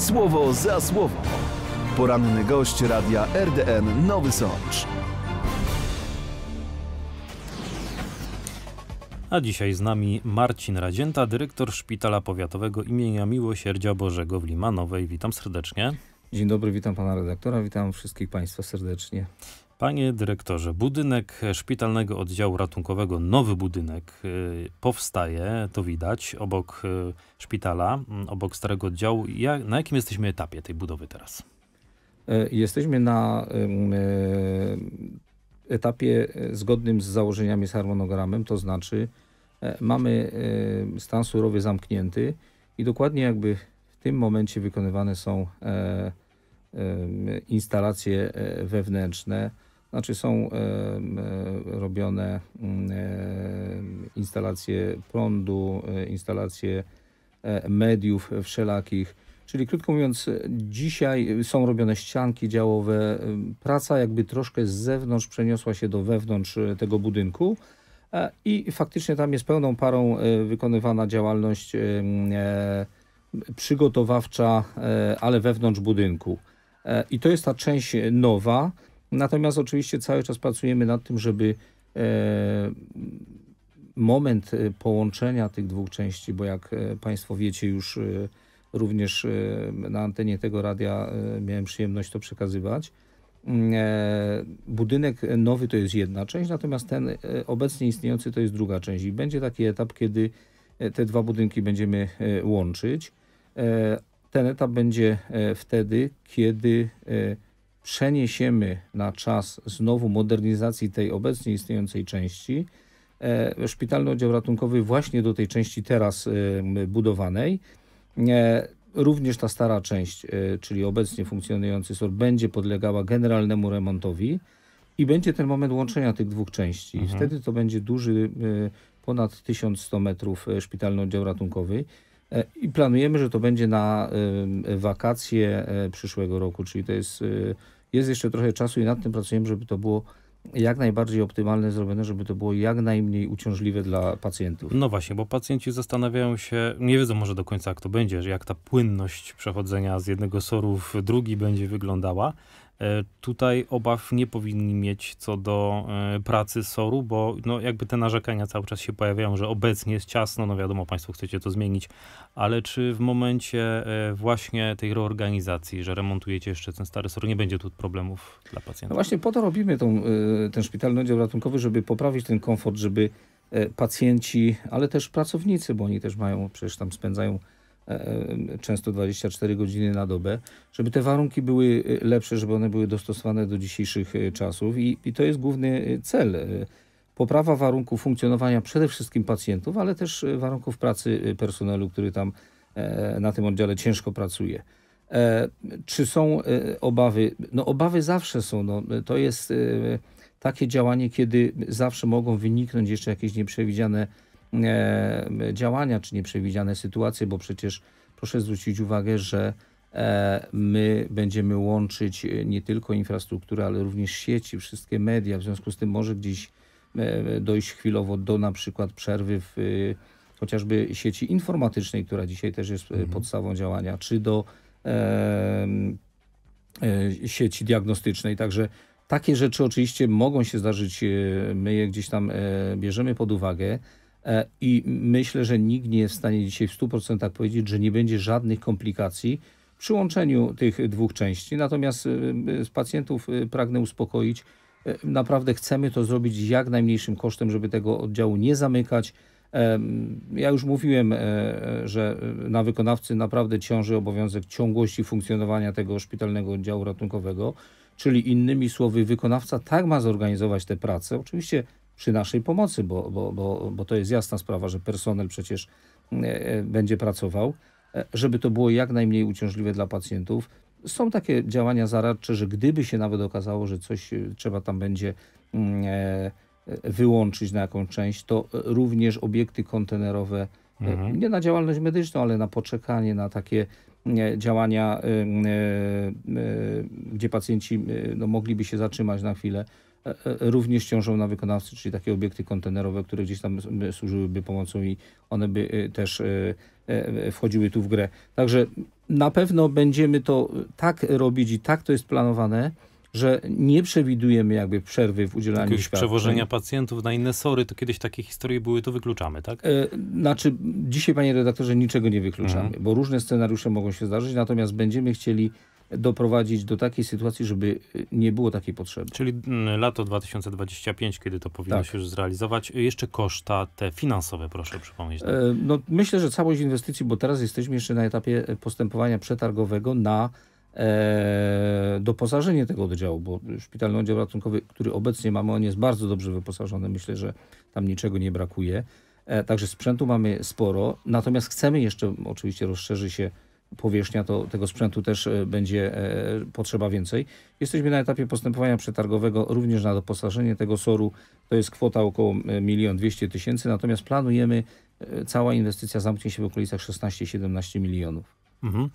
Słowo za słowo. Poranny gość radia RDN Nowy Sącz. A dzisiaj z nami Marcin Radzięta, dyrektor Szpitala Powiatowego imienia Miłosierdzia Bożego w Limanowej. Witam serdecznie. Dzień dobry, witam pana redaktora, witam wszystkich państwa serdecznie. Panie dyrektorze, budynek szpitalnego oddziału ratunkowego, nowy budynek y, powstaje, to widać, obok y, szpitala, mm, obok starego oddziału. Jak, na jakim jesteśmy etapie tej budowy teraz? E, jesteśmy na e, etapie e, zgodnym z założeniami, z harmonogramem, to znaczy mamy stan surowy zamknięty i dokładnie jakby w tym momencie wykonywane są instalacje wewnętrzne, znaczy są e, e, robione mm, e, instalacje prądu, instalacje mediów wszelakich. Czyli krótko mówiąc, dzisiaj są robione ścianki działowe. Praca jakby troszkę z zewnątrz przeniosła się do wewnątrz tego budynku. I faktycznie tam jest pełną parą wykonywana działalność przygotowawcza, ale wewnątrz budynku. I to jest ta część nowa. Natomiast oczywiście cały czas pracujemy nad tym, żeby e, moment e, połączenia tych dwóch części, bo jak e, Państwo wiecie już również na antenie tego radia miałem przyjemność to przekazywać. Mm, budynek nowy to jest jedna część, natomiast ten obecnie istniejący to jest druga część i będzie taki etap, kiedy te dwa budynki będziemy łączyć. Ten etap będzie wtedy, kiedy przeniesiemy na czas znowu modernizacji tej obecnie istniejącej części, e, szpitalny oddział ratunkowy właśnie do tej części teraz e, budowanej. E, również ta stara część, czyli obecnie funkcjonujący SOR, będzie podlegała generalnemu remontowi i będzie ten moment łączenia tych dwóch części. Mhm. Wtedy to będzie duży, ponad 1100 metrów szpitalny oddział ratunkowy. E, I planujemy, że to będzie na y, wakacje e, przyszłego roku, czyli to jest, y, jest jeszcze trochę czasu i nad tym pracujemy, żeby to było jak najbardziej optymalne zrobione, żeby to było jak najmniej uciążliwe dla pacjentów. No właśnie, bo pacjenci zastanawiają się, nie wiedzą może do końca jak to będzie, jak ta płynność przechodzenia z jednego soru w drugi będzie wyglądała. E, tutaj obaw nie powinni mieć co do e, pracy SOR-u, bo no jakby te narzekania cały czas się pojawiają, że obecnie jest ciasno, no wiadomo, Państwo chcecie to zmienić, ale czy w momencie e, właśnie tej reorganizacji, że remontujecie jeszcze ten stary SOR, nie będzie tu problemów dla pacjentów? No właśnie po to robimy tą, ten szpitalny oddział ratunkowy, żeby poprawić ten komfort, żeby pacjenci, ale też pracownicy, bo oni też mają, przecież tam spędzają E, e, często 24 godziny na dobę, żeby te warunki były e, lepsze, żeby one były dostosowane do dzisiejszych czasów i, i to jest główny cel. Poprawa warunków funkcjonowania przede wszystkim pacjentów, ale też warunków pracy personelu, który tam na tym oddziale ciężko pracuje. Czy są obawy? No obawy zawsze są. No, to jest takie działanie, kiedy zawsze mogą wyniknąć jeszcze jakieś nieprzewidziane E, działania czy nieprzewidziane sytuacje, bo przecież proszę zwrócić uwagę, że e, my będziemy łączyć nie tylko infrastrukturę, ale również sieci, wszystkie media. W związku z tym może gdzieś e, dojść chwilowo do na przykład przerwy w chociażby sieci informatycznej, która dzisiaj też jest mhm. podstawą działania, czy do e, sieci diagnostycznej. Także takie rzeczy oczywiście mogą się zdarzyć, my je gdzieś tam e, bierzemy pod uwagę. E, I myślę, że nikt nie jest w stanie dzisiaj w 100% powiedzieć, że nie będzie żadnych komplikacji przy łączeniu tych dwóch części. Natomiast e, e, z pacjentów pragnę uspokoić, naprawdę chcemy to zrobić jak najmniejszym kosztem, żeby tego oddziału nie zamykać. Ja już mówiłem, że na wykonawcy naprawdę ciąży obowiązek ciągłości funkcjonowania tego szpitalnego oddziału ratunkowego, czyli innymi słowy, wykonawca tak ma zorganizować tę pracę. Oczywiście przy naszej pomocy, bo, bo, bo, bo to jest jasna sprawa, że personel przecież e, e, będzie pracował, e, żeby to było jak najmniej uciążliwe dla pacjentów. Są takie działania zaradcze, że gdyby się nawet okazało, że coś trzeba tam będzie mm, wyłączyć na jakąś część, to również obiekty kontenerowe, mhm. nie na działalność medyczną, ale na poczekanie, na takie działania, y, y, y, gdzie pacjenci no, mogliby się zatrzymać na chwilę, E, e, również ciążą na wykonawcy, czyli takie obiekty kontenerowe, które gdzieś tam służyłyby pomocą i one by e, też wchodziły tu w grę. Także na pewno będziemy to tak robić i tak to jest planowane, że nie przewidujemy jakby przerwy w udzielaniu Jakiegoś świadczeń. przewożenia pacjentów na inne sory, to kiedyś takie historie były, to wykluczamy, tak? E, znaczy, dzisiaj panie redaktorze, niczego nie wykluczamy, mhm. bo różne scenariusze mogą się zdarzyć, natomiast będziemy chcieli doprowadzić do takiej sytuacji, żeby nie było takiej potrzeby. Czyli mm, lato 2025, kiedy to powinno tak. się już zrealizować. Jeszcze koszta te finansowe, proszę przypomnieć. E, no, myślę, że całość inwestycji, bo teraz jesteśmy jeszcze na etapie e, postępowania przetargowego na e, doposażenie tego oddziału, bo szpitalny oddział ratunkowy, który obecnie mamy, on jest bardzo dobrze wyposażony. Myślę, że tam niczego nie brakuje. E, także sprzętu mamy sporo, natomiast chcemy jeszcze, oczywiście rozszerzy się powierzchnia to, tego sprzętu też e, będzie e, potrzeba więcej. Jesteśmy na etapie postępowania przetargowego również na doposażenie tego SOR-u. To jest kwota około 1 e, 200 tysięcy, natomiast planujemy, cała inwestycja zamknie się w okolicach 16-17 milionów. Mhm.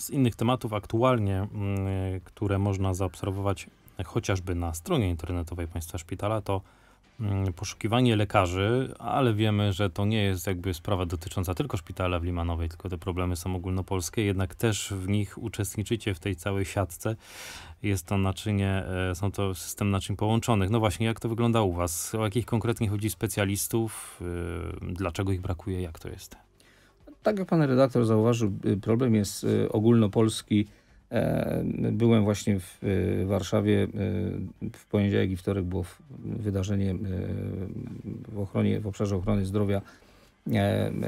Z innych tematów aktualnie, mm, które można zaobserwować chociażby na stronie internetowej Państwa Szpitala, to Mm, poszukiwanie lekarzy, ale wiemy, że to nie jest jakby sprawa dotycząca tylko szpitala w Limanowej, tylko te problemy są ogólnopolskie, jednak też w nich uczestniczycie w tej całej siatce. Jest to naczynie, e, są to system naczyń połączonych. No właśnie, jak to wygląda u Was? O jakich konkretnie chodzi specjalistów? E, dlaczego ich brakuje? Jak to jest? Tak jak pan redaktor zauważył, y, problem jest y, ogólnopolski E, byłem właśnie w e, Warszawie e, w poniedziałek i wtorek było wydarzenie w, ochronie, w obszarze ochrony zdrowia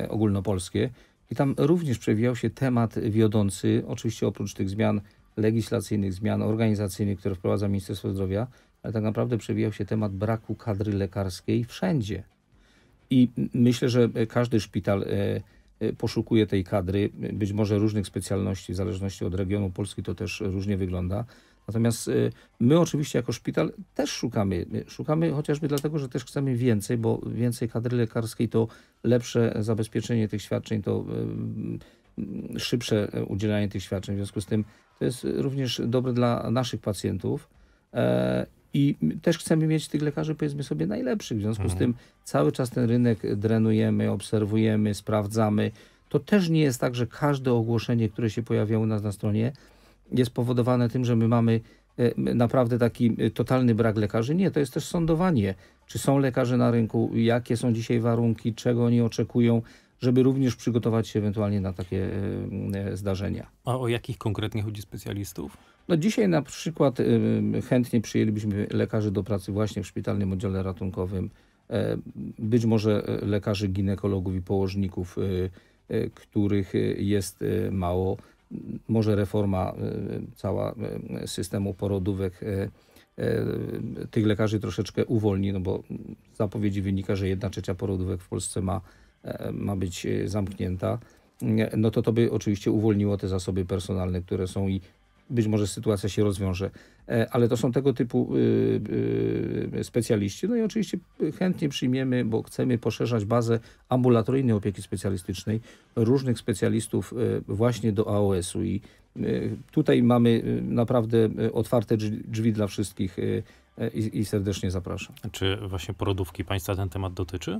ogólnopolskie i tam również przewijał się temat wiodący, oczywiście oprócz tych zmian legislacyjnych, zmian organizacyjnych, które wprowadza Ministerstwo Zdrowia, ale tak naprawdę przewijał się temat braku kadry lekarskiej wszędzie. I myślę, że każdy szpital Y, poszukuje tej kadry, y, być może różnych specjalności, w zależności od regionu Polski to też różnie wygląda. Natomiast y, my oczywiście jako szpital też szukamy. Szukamy chociażby dlatego, że też chcemy więcej, bo więcej kadry lekarskiej to lepsze zabezpieczenie tych świadczeń, to szybsze udzielanie tych świadczeń. W związku z tym to jest również dobre dla naszych pacjentów e, i też chcemy mieć tych lekarzy, powiedzmy sobie, najlepszych. W związku mhm. z tym cały czas ten rynek drenujemy, obserwujemy, sprawdzamy. To też nie jest tak, że każde ogłoszenie, które się pojawia u nas na stronie, jest powodowane tym, że my mamy e, naprawdę taki e, totalny brak lekarzy. Nie, to jest też sądowanie. Czy są lekarze na rynku, jakie są dzisiaj warunki, czego oni oczekują żeby również przygotować się ewentualnie na takie e, e, zdarzenia. A o jakich konkretnie chodzi specjalistów? No dzisiaj na przykład e, chętnie przyjęlibyśmy lekarzy do pracy właśnie w szpitalnym oddziale ratunkowym, być może lekarzy ginekologów i położników, których jest mało. Może reforma cała systemu porodówek tych lekarzy troszeczkę uwolni, no bo z zapowiedzi wynika, że jedna trzecia porodówek w Polsce ma E, ma być e, zamknięta, e, no to to by oczywiście uwolniło te zasoby personalne, które są i być może sytuacja się rozwiąże. Ale to są tego typu y, y, specjaliści. No i oczywiście chętnie przyjmiemy, bo chcemy poszerzać bazę ambulatoryjnej opieki specjalistycznej, różnych specjalistów właśnie do AOS-u i tutaj mamy y, naprawdę otwarte drzwi dla wszystkich i, serdecznie zapraszam. Czy właśnie porodówki państwa ten temat dotyczy?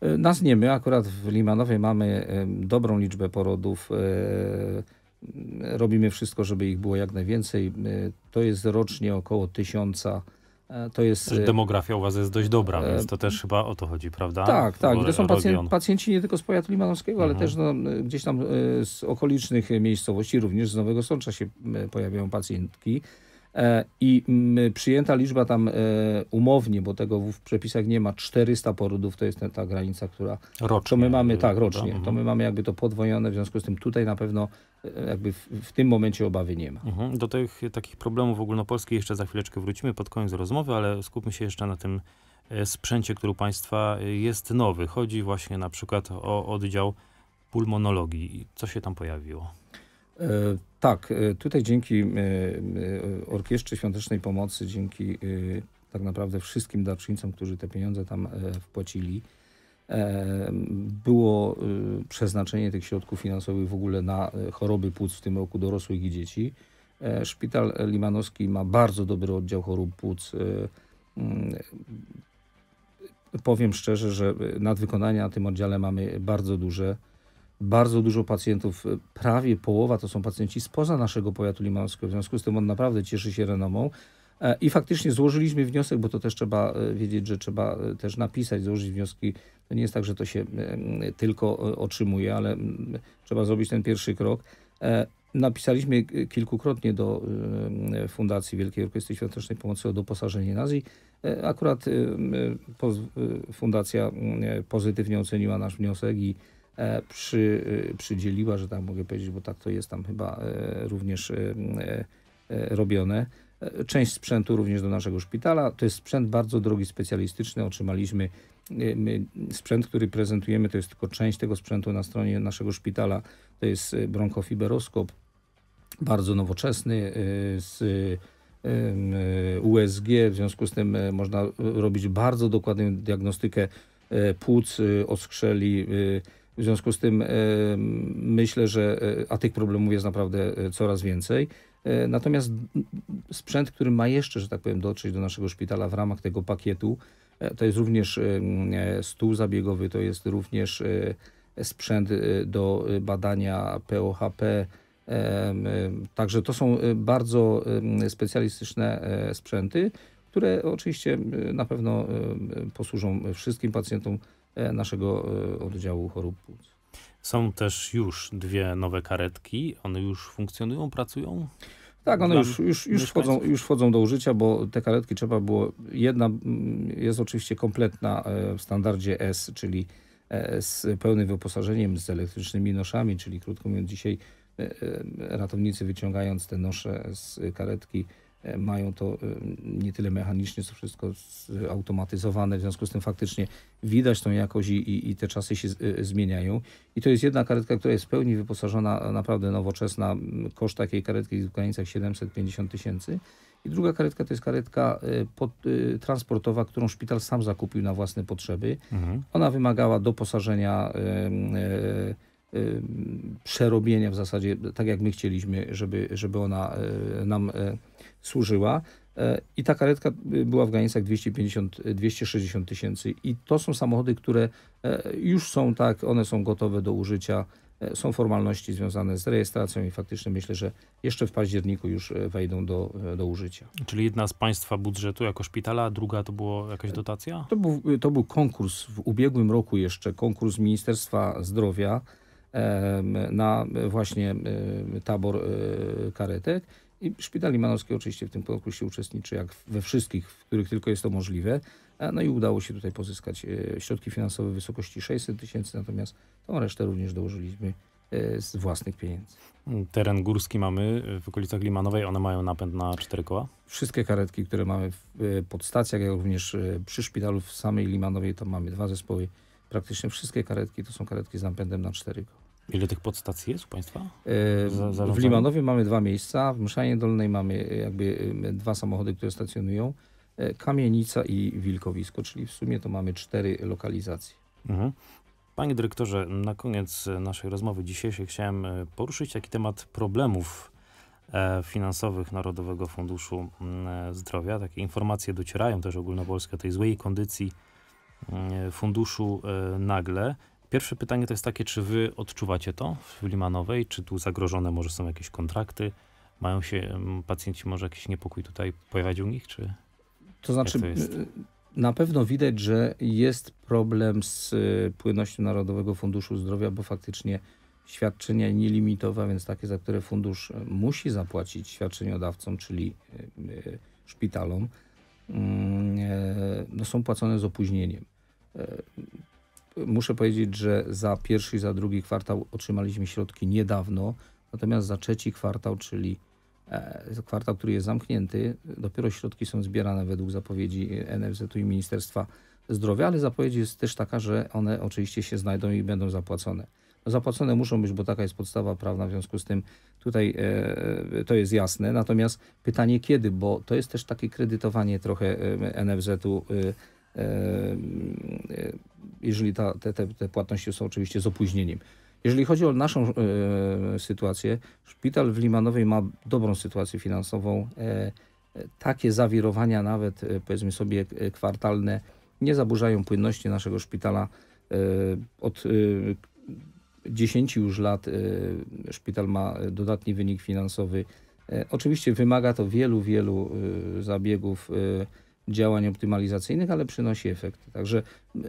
E, nas nie my, akurat w Limanowie mamy e, dobrą liczbę porodów. E, robimy wszystko, żeby ich było jak najwięcej. To jest rocznie około tysiąca. To jest, znaczy, demografia u Was jest dość dobra, e, więc to też chyba o to chodzi, prawda? Tak, tak. to są pacjenci nie tylko z powiatu limanowskiego, mhm. ale też no, gdzieś tam z okolicznych miejscowości, również z Nowego Sącza się pojawiają pacjentki. E, i przyjęta liczba tam e, umownie, bo tego w przepisach nie ma, 400 porodów to jest ta granica, która... Rocznie. To my mamy, tak, no. rocznie. To my mamy jakby to podwojone, w związku z tym tutaj na pewno e, jakby w, w tym momencie obawy nie ma. Mhm. Do tych takich problemów ogólnopolskich jeszcze za chwileczkę wrócimy pod koniec rozmowy, ale skupmy się jeszcze na tym sprzęcie, który u Państwa jest nowy. Chodzi właśnie na przykład o oddział pulmonologii. Co się tam pojawiło? E, tak, e, tutaj dzięki e, Orkiestrze Świątecznej Pomocy, dzięki tak naprawdę wszystkim darczyńcom, którzy te pieniądze tam wpłacili, było przeznaczenie tych środków finansowych w ogóle na choroby płuc, w tym roku dorosłych i dzieci. Szpital Limanowski ma bardzo dobry oddział chorób płuc. Mm, powiem szczerze, że nadwykonania na tym oddziale mamy bardzo duże bardzo dużo pacjentów, y, prawie połowa to są pacjenci spoza naszego powiatu limanowskiego, w związku z tym on naprawdę cieszy się renomą. E, I faktycznie złożyliśmy wniosek, bo to też trzeba e, wiedzieć, że trzeba e, też napisać, złożyć wnioski. To nie jest tak, że to się tylko otrzymuje, ale trzeba zrobić ten pierwszy krok. Napisaliśmy kilkukrotnie do Fundacji Wielkiej Orkiestry Świątecznej Pomocy o doposażenie nas i akurat Fundacja pozytywnie oceniła nasz wniosek i E, przy, e, przydzieliła, że tak mogę powiedzieć, bo tak to jest tam chyba e, również robione. Część sprzętu również do naszego szpitala. To jest sprzęt bardzo drogi, specjalistyczny. Otrzymaliśmy My, sprzęt, który prezentujemy, to jest tylko część tego sprzętu na stronie naszego szpitala. To jest bronkofiberoskop, bardzo nowoczesny, z USG, w związku z tym można robić bardzo dokładną diagnostykę płuc, oskrzeli, w związku z tym e, myślę, że e, a tych problemów jest naprawdę e, coraz więcej. Natomiast sprzęt, który ma jeszcze, że tak powiem, dotrzeć do naszego szpitala w ramach tego pakietu, to jest również stół zabiegowy, to jest również sprzęt do badania POHP. Także to są bardzo specjalistyczne sprzęty, które oczywiście na pewno posłużą wszystkim pacjentom E, naszego e, oddziału chorób płuc. Są też już dwie nowe karetki. One już funkcjonują, pracują? Tak, one już, już, już, wchodzą, już wchodzą do użycia, bo te karetki trzeba było. Jedna mm, jest oczywiście kompletna e, w standardzie S, czyli z pełnym wyposażeniem, z elektrycznymi noszami, czyli krótko mówiąc, dzisiaj ratownicy wyciągając te nosze z karetki E, mają to e, nie tyle mechanicznie, co wszystko automatyzowane. W związku z tym faktycznie widać tą jakość i, i, i te czasy się e, zmieniają. I to jest jedna karetka, która jest w pełni wyposażona, naprawdę nowoczesna. Koszt takiej karetki w granicach 750 tysięcy. I druga karetka to jest karetka pod, transportowa, którą szpital sam zakupił na własne potrzeby. Mhm. Ona wymagała doposażenia, y, y, y, przerobienia w zasadzie tak, jak my chcieliśmy, żeby, żeby ona nam służyła. E, I ta karetka e, była w granicach 250-260 e, tysięcy. I to są samochody, które już są tak, one są gotowe do użycia. Są formalności związane z rejestracją i faktycznie myślę, że jeszcze w październiku już wejdą do, do użycia. Czyli jedna z państwa budżetu jako szpitala, a druga to była jakaś dotacja? To był, to był konkurs w ubiegłym roku jeszcze, konkurs Ministerstwa Zdrowia na właśnie tabor karetek i Szpital Limanowski oczywiście w tym konkursie uczestniczy, jak we wszystkich, w których tylko jest to możliwe. No i udało się tutaj pozyskać e, środki finansowe w wysokości 600 tysięcy, natomiast tą resztę również dołożyliśmy e, z własnych pieniędzy. Teren górski mamy e, w okolicach Limanowej, one mają napęd na cztery koła? Wszystkie karetki, które mamy pod podstacjach, jak również przy szpitalu w samej Limanowej, to mamy dwa zespoły. Praktycznie wszystkie karetki to są karetki z napędem na cztery koła. Ile tych podstacji jest u Państwa? Yy, Za, w Limanowie mamy dwa miejsca, w Mszanie Dolnej mamy y, jakby y, dwa samochody, które stacjonują. Y, Kamienica i Wilkowisko, czyli w sumie to mamy cztery lokalizacje. Mhm. Panie dyrektorze, na koniec naszej rozmowy dzisiejszej chciałem poruszyć taki temat problemów e, finansowych Narodowego Funduszu mm, Zdrowia. Takie informacje docierają też ogólnopolskie o tej złej kondycji mm, funduszu nagle. Pierwsze pytanie to jest takie, czy wy odczuwacie to w Limanowej? Czy tu zagrożone może są jakieś kontrakty? Mają się mm, pacjenci, może jakiś niepokój tutaj pojawiać u nich? Czy to znaczy, to y, na pewno widać, że jest problem z y, płynnością Narodowego Funduszu Zdrowia, bo faktycznie świadczenia nielimitowe, więc takie, za które fundusz y, musi zapłacić świadczeniodawcom, czyli szpitalom, mm, e, no są płacone z opóźnieniem. E, Muszę powiedzieć, że za pierwszy i za drugi kwartał otrzymaliśmy środki niedawno, natomiast za trzeci kwartał, czyli e, kwartał, który jest zamknięty, dopiero środki są zbierane według zapowiedzi NFZ-u i Ministerstwa Zdrowia, ale zapowiedź jest też taka, że one oczywiście się znajdą i będą zapłacone. No, zapłacone muszą być, bo taka jest podstawa prawna, w związku z tym tutaj e, e to jest jasne. Natomiast pytanie kiedy, bo to jest też takie kredytowanie trochę NFZ-u e, jeżeli ta, te, te, te płatności są oczywiście z opóźnieniem. Jeżeli chodzi o naszą e, sytuację, szpital w Limanowej ma dobrą sytuację finansową. E, e takie zawirowania nawet, e, powiedzmy sobie, e, kwartalne nie zaburzają płynności naszego szpitala. E, od 10 już lat szpital ma dodatni wynik finansowy. Oczywiście wymaga to wielu, wielu zabiegów działań optymalizacyjnych, ale przynosi efekt. Także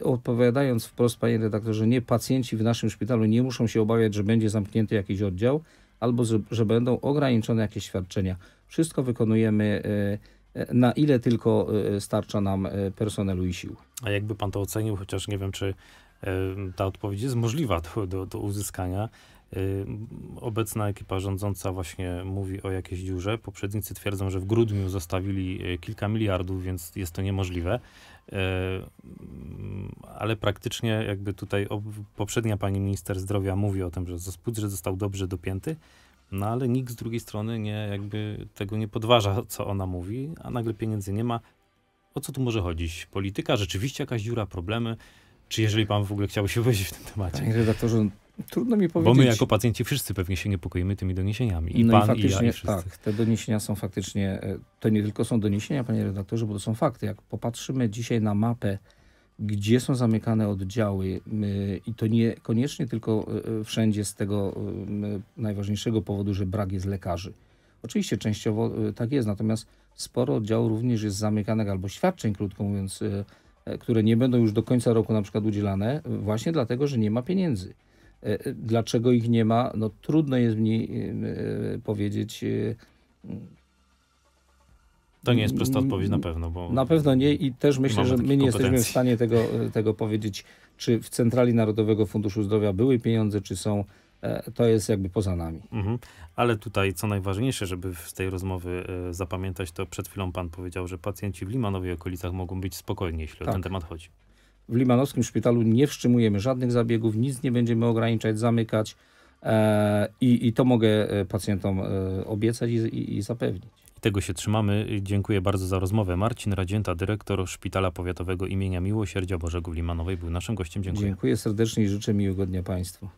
odpowiadając wprost, panie redaktorze, nie pacjenci w naszym szpitalu nie muszą się obawiać, że będzie zamknięty jakiś oddział albo że będą ograniczone jakieś świadczenia. Wszystko wykonujemy e, e, na ile tylko e, starcza nam personelu i sił. A jakby pan to ocenił, chociaż nie wiem, czy ta odpowiedź jest możliwa do, do, do uzyskania, Y, obecna ekipa rządząca właśnie mówi o jakiejś dziurze. Poprzednicy twierdzą, że w grudniu zostawili y, kilka miliardów, więc jest to niemożliwe. Y, mm, ale praktycznie jakby tutaj poprzednia pani minister zdrowia mówi o tym, że budżet został dobrze dopięty, no ale nikt z drugiej strony nie, jakby tego nie podważa, co ona mówi, a nagle pieniędzy nie ma. O co tu może chodzić? Polityka, rzeczywiście jakaś dziura, problemy? Czy jeżeli pan w ogóle chciałby się wyjść w tym temacie? Panie redaktorze, Trudno mi powiedzieć. Bo my jako pacjenci wszyscy pewnie się niepokoimy tymi doniesieniami. I no pan, i, faktycznie, i ja, i Tak, te doniesienia są faktycznie, e, to nie tylko są doniesienia, panie redaktorze, bo to są fakty. Jak popatrzymy dzisiaj na mapę, gdzie są zamykane oddziały i to niekoniecznie tylko e, e, wszędzie z tego najważniejszego powodu, że brak jest lekarzy. Oczywiście częściowo tak jest, natomiast sporo oddziałów również jest zamykanych albo świadczeń, krótko mówiąc, które nie będą już do końca roku na przykład udzielane, właśnie dlatego, że nie ma pieniędzy. E, e, dlaczego ich nie ma? No trudno jest mi e, powiedzieć. To nie jest prosta odpowiedź na pewno. Bo na pewno nie i też myślę, że my nie jesteśmy w stanie tego, tego powiedzieć, czy w Centrali Narodowego Funduszu Zdrowia były pieniądze, czy są to jest jakby poza nami. Mhm. Ale tutaj co najważniejsze, żeby z tej rozmowy zapamiętać, to przed chwilą pan powiedział, że pacjenci w Limanowej okolicach mogą być spokojni, jeśli tak. o ten tak. temat chodzi. W limanowskim szpitalu nie wstrzymujemy żadnych zabiegów, nic nie będziemy ograniczać, zamykać e, i, i to mogę e, pacjentom e, obiecać i, i, i zapewnić. I tego się trzymamy. Dziękuję bardzo za rozmowę. Marcin Radzięta, dyrektor Szpitala Powiatowego imienia Miłosierdzia Bożego w Limanowej, był naszym gościem. Dziękuję. Dziękuję serdecznie i życzę miłego dnia Państwu.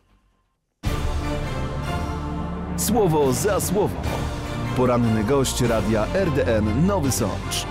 Słowo za słowo. Poranny gość radia RDN Nowy Sącz.